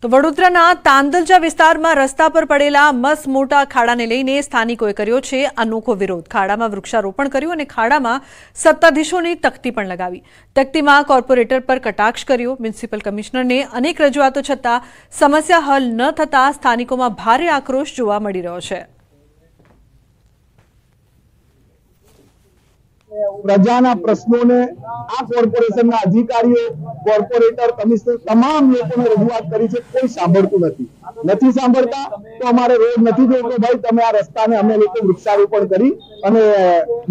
તો વડોદરાના તાંદલજા વિસ્તારમાં રસ્તા પર પડેલા મસ મોટા ખાડાને લઈને સ્થાનિકોએ કર્યો છે અનોખો વિરોધ ખાડામાં વૃક્ષારોપણ કર્યું અને ખાડામાં સત્તાધીશોની તકતી પણ લગાવી તકતીમાં કોર્પોરેટર પર કટાક્ષ કર્યો મ્યુનિસિપલ કમિશનરને અનેક રજૂઆતો છતાં સમસ્યા હલ ન થતાં સ્થાનિકોમાં ભારે આક્રોશ જોવા મળી રહ્યો છે પ્રજાના પ્રશ્નોને આ કોર્પોરેશનના અધિકારીઓ કોર્પોરેટર કમિશનર તમામ લોકોને રજૂઆત કરી છે કોઈ સાંભળતું નથી નથી સાંભળતા તો અમારે રોડ નથી જોતો ભાઈ તમે આ રસ્તાને અમે લોકો વૃક્ષારોપણ કરી અને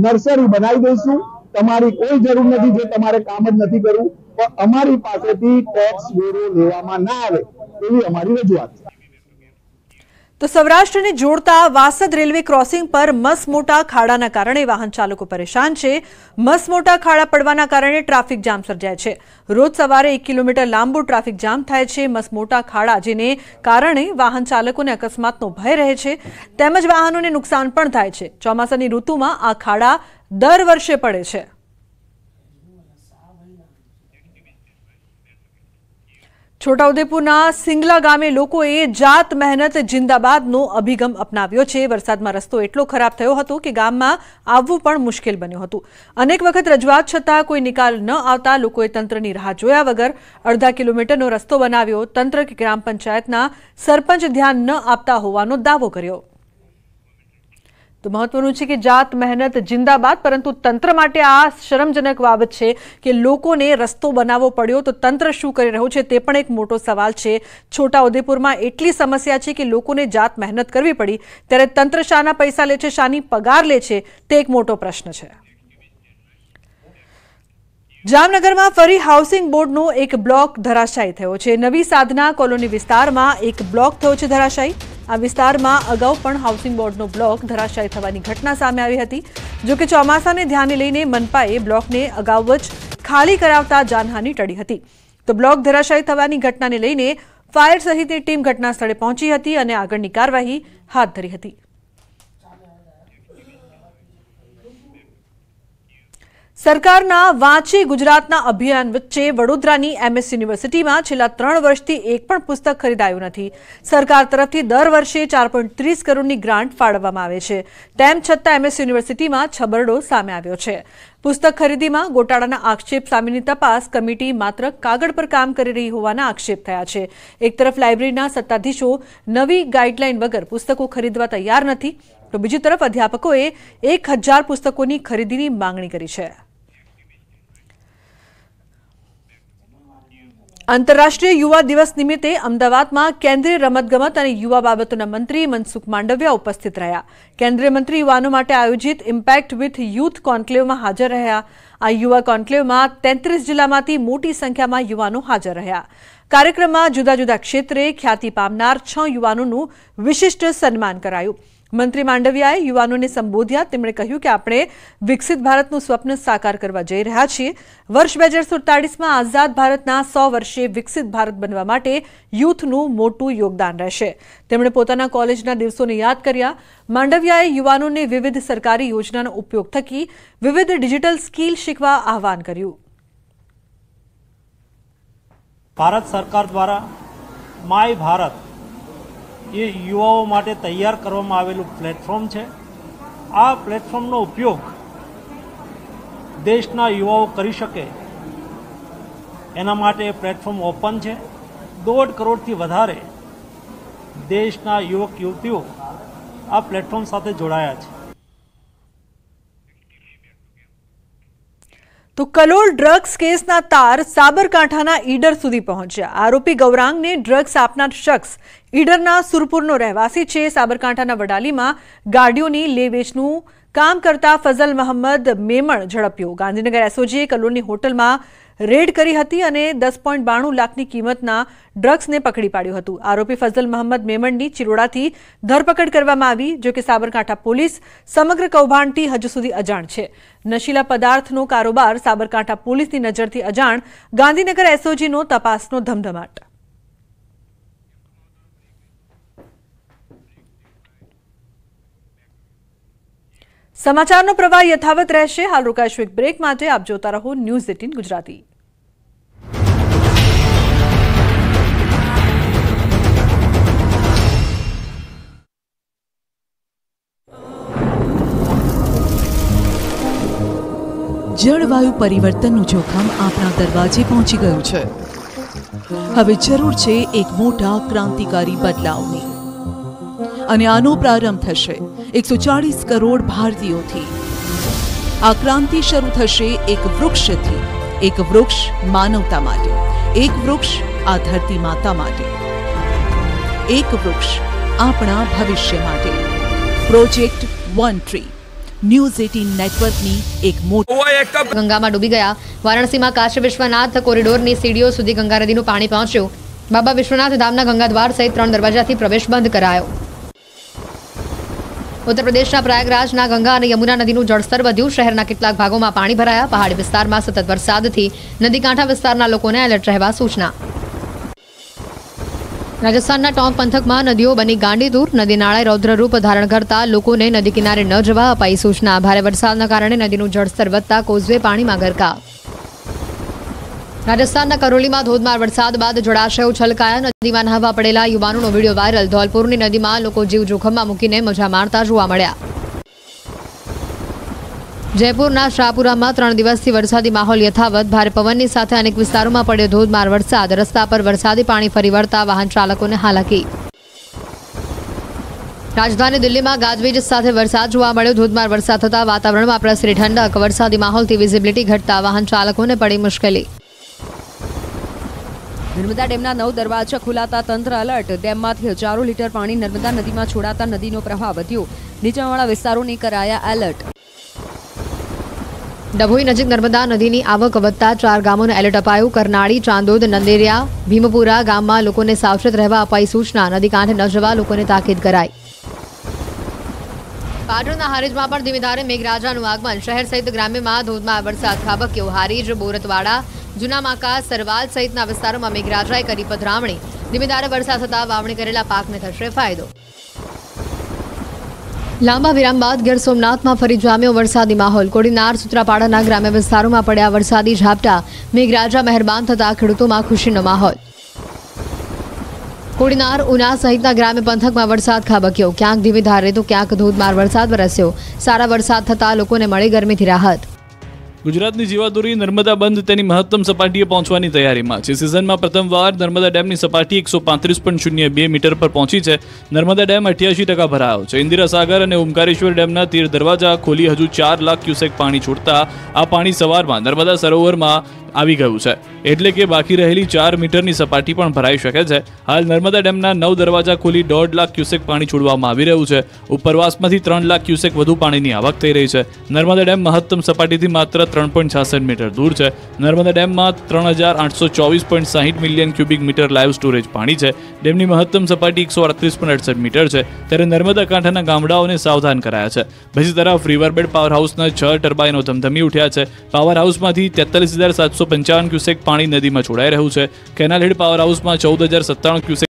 નર્સરી બનાવી દઈશું તમારી કોઈ જરૂર નથી જો તમારે કામ જ નથી કરવું પણ અમારી પાસેથી ટેક્સ વેરો લેવામાં ના આવે એવી અમારી રજૂઆત છે તો સૌરાષ્ટ્રને જોડતા વાસદ રેલવે ક્રોસિંગ પર મસમોટા ખાડાના કારણે વાહન ચાલકો પરેશાન છે મસમોટા ખાડા પડવાના કારણે ટ્રાફિક જામ સર્જાય છે રોજ સવારે એક કિલોમીટર લાંબો ટ્રાફિક જામ થાય છે મસમોટા ખાડા જેને કારણે વાહન ચાલકોને અકસ્માતનો ભય રહે છે તેમજ વાહનોને નુકસાન પણ થાય છે ચોમાસાની ઋતુમાં આ ખાડા દર વર્ષે પડે છે છોટાઉદેપુરના સિંગલા ગામે લોકોએ જાત મહેનત જિંદાબાદનો અભિગમ અપનાવ્યો છે વરસાદમાં રસ્તો એટલો ખરાબ થયો હતો કે ગામમાં આવવું પણ મુશ્કેલ બન્યું હતું અનેક વખત રજૂઆત છતાં કોઈ નિકાલ ન આવતા લોકોએ તંત્રની રાહ જોયા વગર અડધા કિલોમીટરનો રસ્તો બનાવ્યો તંત્ર કે ગ્રામ પંચાયતના સરપંચ ધ્યાન ન આપતા હોવાનો દાવો કર્યો તો મહત્વનું છે કે જાત મહેનત જિંદાબાદ પરંતુ તંત્ર માટે આ શરમજનક બાબત છે કે લોકોને રસ્તો બનાવવો પડ્યો તો તંત્ર શું કરી રહ્યું છે તે પણ એક મોટો સવાલ છે છોટાઉદેપુરમાં એટલી સમસ્યા છે કે લોકોને જાત મહેનત કરવી પડી ત્યારે તંત્ર શાના પૈસા લે છે શાની પગાર લે છે તે એક મોટો પ્રશ્ન છે જામનગરમાં ફરી હાઉસિંગ બોર્ડનો એક બ્લોક ધરાશાયી થયો છે નવી સાધના કોલોની વિસ્તારમાં એક બ્લોક થયો છે ધરાશાયી આ વિસ્તારમાં અગાઉ પણ હાઉસિંગ બોર્ડનો બ્લોક ધરાશાયી થવાની ઘટના સામે આવી હતી જો કે ચોમાસાને ધ્યાને લઈને મનપાએ બ્લોકને અગાઉ જ ખાલી કરાવતા જાનહાની ટળી હતી તો બ્લોક ધરાશાયી થવાની ઘટનાને લઈને ફાયર સહિતની ટીમ ઘટના સ્થળે પહોંચી હતી અને આગળની કાર્યવાહી હાથ ધરી હતી સરકારના વાંચે ગુજરાતના અભિયાન વચ્ચે વડોદરાની એમએસ યુનિવર્સિટીમાં છેલ્લા ત્રણ વર્ષથી એક પણ પુસ્તક ખરીદાયું નથી સરકાર તરફથી દર વર્ષે ચાર ત્રીસ કરોડની ગ્રાન્ટ ફાળવવામાં આવે છે તેમ છતાં એમએસ યુનિવર્સિટીમાં છબરડો સામે આવ્યો છે પુસ્તક ખરીદીમાં ગોટાળાના આક્ષેપ સામેની તપાસ કમિટી માત્ર કાગળ પર કામ કરી રહી હોવાના આક્ષેપ થયા છે એક તરફ લાઇબ્રેરીના સત્તાધીશો નવી ગાઈડલાઇન વગર પુસ્તકો ખરીદવા તૈયાર નથી તો બીજી તરફ અધ્યાપકોએ એક હજાર પુસ્તકોની ખરીદીની માંગણી કરી છે આંતરરાષ્ટ્રીય યુવા દિવસ નિમિત્તે અમદાવાદમાં કેન્દ્રીય રમતગમત અને યુવા બાબતોના મંત્રી મનસુખ માંડવિયા ઉપસ્થિત રહ્યા કેન્દ્રીય મંત્રી યુવાનો માટે આયોજિત ઇમ્પેક્ટ વિથ યુથ કોન્કલેવમાં હાજર રહ્યા આ યુવા કોન્ક્લેવમાં તેત્રીસ જિલ્લામાંથી મોટી સંખ્યામાં યુવાનો હાજર રહ્યા કાર્યક્રમમાં જુદા જુદા ક્ષેત્રે ખ્યાતિ પામનાર છ યુવાનોનું વિશિષ્ટ સન્માન કરાયું મંત્રી માંડવીયાએ યુવાનોને સંબોધ્યા તેમણે કહ્યું કે આપણે વિકસિત ભારતનું સ્વપ્ન સાકાર કરવા જઈ રહ્યા છીએ વર્ષ બે હજાર સુડતાળીસમાં આઝાદ ભારતના સો વર્ષે વિકસિત ભારત બનવા માટે યુથનું મોટું યોગદાન રહેશે તેમણે પોતાના કોલેજના દિવસોને યાદ કર્યા માંડવીયાએ યુવાનોને વિવિધ સરકારી યોજનાનો ઉપયોગ થકી વિવિધ ડિજિટલ સ્કિલ શીખવા આહવાન કર્યું ભારત સરકાર દ્વારા માય ભારત એ યુવાઓ માટે તૈયાર કરવામાં આવેલું પ્લેટફોર્મ છે આ પ્લેટફોર્મનો ઉપયોગ દેશના યુવાઓ કરી શકે એના માટે પ્લેટફોર્મ ઓપન છે દોઢ કરોડથી વધારે દેશના યુવક યુવતીઓ આ પ્લેટફોર્મ સાથે જોડાયા છે તો કલોલ ડ્રગ્સ કેસના તાર સાબરકાંઠાના ઈડર સુધી પહોંચ્યા આરોપી ગૌરાંગને ડ્રગ્સ આપનાર શખ્સ ઈડરના સુરપુરનો રહેવાસી છે સાબરકાંઠાના વડાલીમાં ગાડીઓની લે વેચનું કામ કરતા ફઝલ મહંમદ મેમણ ઝડપ્યો ગાંધીનગર એસઓજીએ કલોલની હોટલમાં રેડ કરી હતી અને દસ પોઈન્ટ બાણું લાખની કિંમતના ડ્રગ્સને પકડી પાડ્યું હતું આરોપી ફઝલ મહંમદ મેમણની ચિરોડાથી ધરપકડ કરવામાં આવી જોકે સાબરકાંઠા પોલીસ સમગ્ર કૌભાંડથી હજુ સુધી અજાણ છે નશીલા પદાર્થનો કારોબાર સાબરકાંઠા પોલીસની નજરથી અજાણ ગાંધીનગર એસઓજીનો તપાસનો ધમધમાટ સમાચારનો પ્રવાહ યથાવત રહેશે હાલ રોકાશ્વિક બ્રેક માટે આપ જોતા રહો ન્યૂઝ એટીન ગુજરાતી જળવાયુ પરિવર્તનનું જોખમ આપણા દરવાજે પહોંચી ગયું છે હવે જરૂર છે એક મોટા ક્રાંતિકારી બદલાવની અને આનો પ્રારંભ થશે એકસો ચાળીસ કરોડ ભારતીયોથી આ ક્રાંતિ શરૂ થશે એક વૃક્ષથી એક વૃક્ષ માનવતા માટે એક વૃક્ષ આ ધરતી માતા માટે એક વૃક્ષ આપણા ભવિષ્ય માટે project one tree news eighteen નેટવર્કની એક મોટી ગંગામાં ડૂબી ગયા વારાણસીમાં કાશી વિશ્વનાથ કોરિડોરની સીડીઓ સુધી ગંગા નદીનું પાણી પહોંચ્યું બાબા વિશ્વનાથ ધામના ગંગા દ્વાર સહિત ત્રણ દરવાજાથી પ્રવેશ બંધ કરાયો ઉત્તર પ્રદેશના પ્રયાગરાજના ગંગા અને યમુના નદીનું જળસ્તર વધ્યું શહેરના કેટલાક ભાગોમાં પાણી ભરાયા પહાડી વિસ્તારમાં સતત વરસાદથી નદી કાંઠા વિસ્તારના લોકોને એલર્ટ રહેવા સૂચના રાજસ્થાનના ટોંક પંથકમાં નદીઓ બની ગાંડી દૂર નદી નાળાએ રૌદ્રરૂપ ધારણ કરતા લોકોને નદી કિનારે ન જવા અપાઈ સૂચના ભારે વરસાદના કારણે નદીનું જળસ્તર વધતા કોઝવે પાણીમાં ગરકા રાજસ્થાનના કરોલીમાં ધોધમાર વરસાદ બાદ જળાશયો છલકાયા નદીમાં નહાવા પડેલા યુવાનોનો વિડીયો વાયરલ ધોલપુરની નદીમાં લોકો જીવ જોખમમાં મૂકીને મજા માણતા જોવા મળ્યા જયપુરના શાહપુરામાં ત્રણ દિવસથી વરસાદી માહોલ યથાવત ભારે પવનની સાથે અનેક વિસ્તારોમાં પડ્યો ધોધમાર વરસાદ રસ્તા પર વરસાદી પાણી ફરી વળતા વાહન ચાલકોને હાલાકી રાજધાની દિલ્હીમાં ગાજવીજ સાથે વરસાદ જોવા મળ્યો ધોધમાર વરસાદ થતાં વાતાવરણમાં પ્રસરી ઠંડક વરસાદી માહોલથી વિઝિબિલિટી ઘટતા વાહન ચાલકોને પડી મુશ્કેલી નર્મદા ડેમના નવ દરવાજા ખોલાતા તંત્ર એલર્ટ ડેમમાંથી હજારો લીટર પાણી નર્મદા નદીમાં છોડાતા નદીનો પ્રવાહ વધ્યો નીચાણવાળા વિસ્તારોને કરાયા એલર્ટ ડભોઈ નજીક નર્મદા નદીની આવક વધતા ચાર ગામોને એલર્ટ અપાયું કરનાળી ચાંદોદ નંદેરિયા ભીમપુરા ગામમાં લોકોને સાવચેત રહેવા અપાઈ સૂચના નદી કાંઠે ન જવા લોકોને તાકીદ કરાઈ પાટણના હારીજમાં પણ ધીમીધારે મેઘરાજાનું આગમન શહેર સહિત ગ્રામ્યમાં ધોધમાર વરસાદ ખાબક્યો હારીજ બોરતવાડા જૂનામાકા સરવાલ સહિતના વિસ્તારોમાં મેઘરાજાએ કરી પધરામણી ધીમીધારે વરસાદ થતાં વાવણી કરેલા પાકને થશે ફાયદો લાંબા વિરામ બાદ ગીર સોમનાથમાં ફરી જામ્યો વરસાદી માહોલ કોડીનાર સુત્રાપાડાના ગ્રામ્ય વિસ્તારોમાં પડ્યા વરસાદી ઝાપટા મેઘરાજા મહેરબાન થતા ખેડૂતોમાં ખુશીનો માહોલ કોડીનાર ઉના સહિતના ગ્રામ્ય પંથકમાં વરસાદ ખાબક્યો ક્યાંક ધીમી ધારે તો ક્યાંક ધોધમાર વરસાદ વરસ્યો સારા વરસાદ થતા લોકોને મળી ગરમીથી રાહત ગુજરાતની જીવાદોરી નર્મદા બંધ તેની મહત્તમ સપાટીએ પહોંચવાની તૈયારીમાં છે સિઝનમાં પ્રથમવાર નર્મદા ડેમની સપાટી એકસો પાંત્રીસ પોઈન્ટ શૂન્ય બે મીટર પર પહોંચી છે નર્મદા ડેમ અઠ્યાસી ટકા ભરાયો છે ઇન્દિરા સાગર અને ઓમકારેશ્વર ડેમના તીર દરવાજા ખોલી હજુ ચાર લાખ ક્યુસેક પાણી છોડતા આ પાણી સવારમાં નર્મદા સરોવરમાં આવી ગયું છે એટલે કે બાકી રહેલી 4 મીટર ની સપાટી પણ ભરાઈ શકે છે હાલ नर्मदा ડેમના નવ દરવાજા ખોલી 1.5 લાખ ક્યુસેક પાણી છોડવામાં આવી રહ્યું છે ઉપરવાસમાંથી 3 લાખ ક્યુસેક વધુ પાણીની આવક થઈ રહી છે नर्मदा ડેમ મહત્તમ સપાટીથી માત્ર 3.66 મીટર દૂર છે नर्मदा ડેમમાં 3824.60 million cubic metre live storage પાણી છે ડેમની મહત્તમ સપાટી 138.68 મીટર છે ત્યારે नर्मदा કાંઠાના ગામડાઓને સાવધાન કરાયા છે બીજી તરફ રિવરબેડ પાવરહાઉસના 6 ટર્બાઈનો ધમધમી ઉઠ્યા છે પાવરહાઉસમાંથી 43700 પંચાવન ક્યુસેક પાણી નદીમાં છોડાઈ રહ્યું છે કેનાલ હેડ પાવર હાઉસમાં ચૌદ હજાર સત્તાણું ક્યુસેક